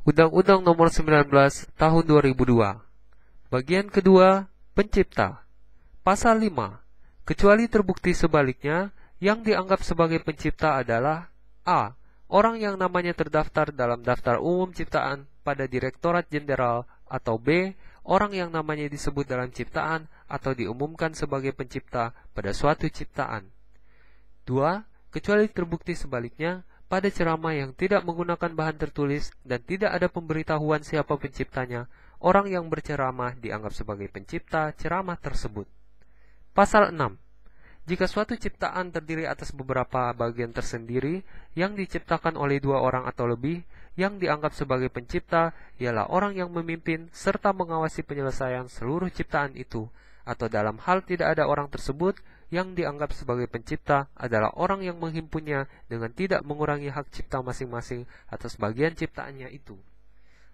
Undang-Undang Nomor 19 Tahun 2002. Bagian kedua, pencipta. Pasal 5. Kecuali terbukti sebaliknya, yang dianggap sebagai pencipta adalah A. Orang yang namanya terdaftar dalam daftar umum ciptaan pada Direktorat Jenderal atau B. Orang yang namanya disebut dalam ciptaan atau diumumkan sebagai pencipta pada suatu ciptaan. 2. Kecuali terbukti sebaliknya, pada ceramah yang tidak menggunakan bahan tertulis dan tidak ada pemberitahuan siapa penciptanya, orang yang berceramah dianggap sebagai pencipta ceramah tersebut. Pasal 6. Jika suatu ciptaan terdiri atas beberapa bagian tersendiri yang diciptakan oleh dua orang atau lebih, yang dianggap sebagai pencipta ialah orang yang memimpin serta mengawasi penyelesaian seluruh ciptaan itu, atau dalam hal tidak ada orang tersebut yang dianggap sebagai pencipta adalah orang yang menghimpunnya dengan tidak mengurangi hak cipta masing-masing atas bagian ciptaannya itu.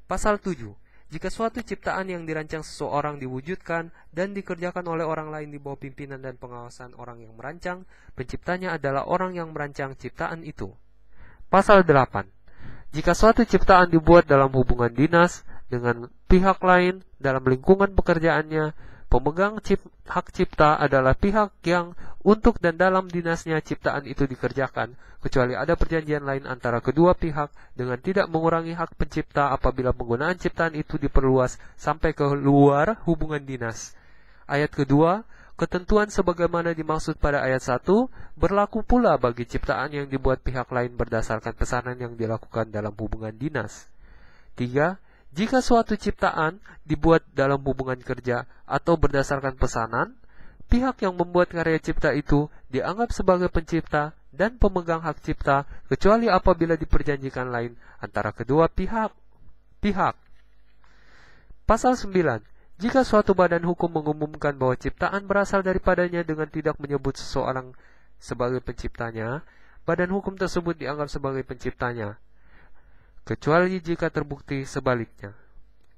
Pasal 7. Jika suatu ciptaan yang dirancang seseorang diwujudkan dan dikerjakan oleh orang lain di bawah pimpinan dan pengawasan orang yang merancang, penciptanya adalah orang yang merancang ciptaan itu. Pasal 8. Jika suatu ciptaan dibuat dalam hubungan dinas dengan pihak lain dalam lingkungan pekerjaannya, Pemegang cip, hak cipta adalah pihak yang untuk dan dalam dinasnya ciptaan itu dikerjakan, kecuali ada perjanjian lain antara kedua pihak dengan tidak mengurangi hak pencipta apabila penggunaan ciptaan itu diperluas sampai ke luar hubungan dinas. Ayat kedua, ketentuan sebagaimana dimaksud pada ayat 1 berlaku pula bagi ciptaan yang dibuat pihak lain berdasarkan pesanan yang dilakukan dalam hubungan dinas. 3. Jika suatu ciptaan dibuat dalam hubungan kerja atau berdasarkan pesanan, pihak yang membuat karya cipta itu dianggap sebagai pencipta dan pemegang hak cipta kecuali apabila diperjanjikan lain antara kedua pihak. Pihak. Pasal 9. Jika suatu badan hukum mengumumkan bahwa ciptaan berasal daripadanya dengan tidak menyebut seseorang sebagai penciptanya, badan hukum tersebut dianggap sebagai penciptanya kecuali jika terbukti sebaliknya.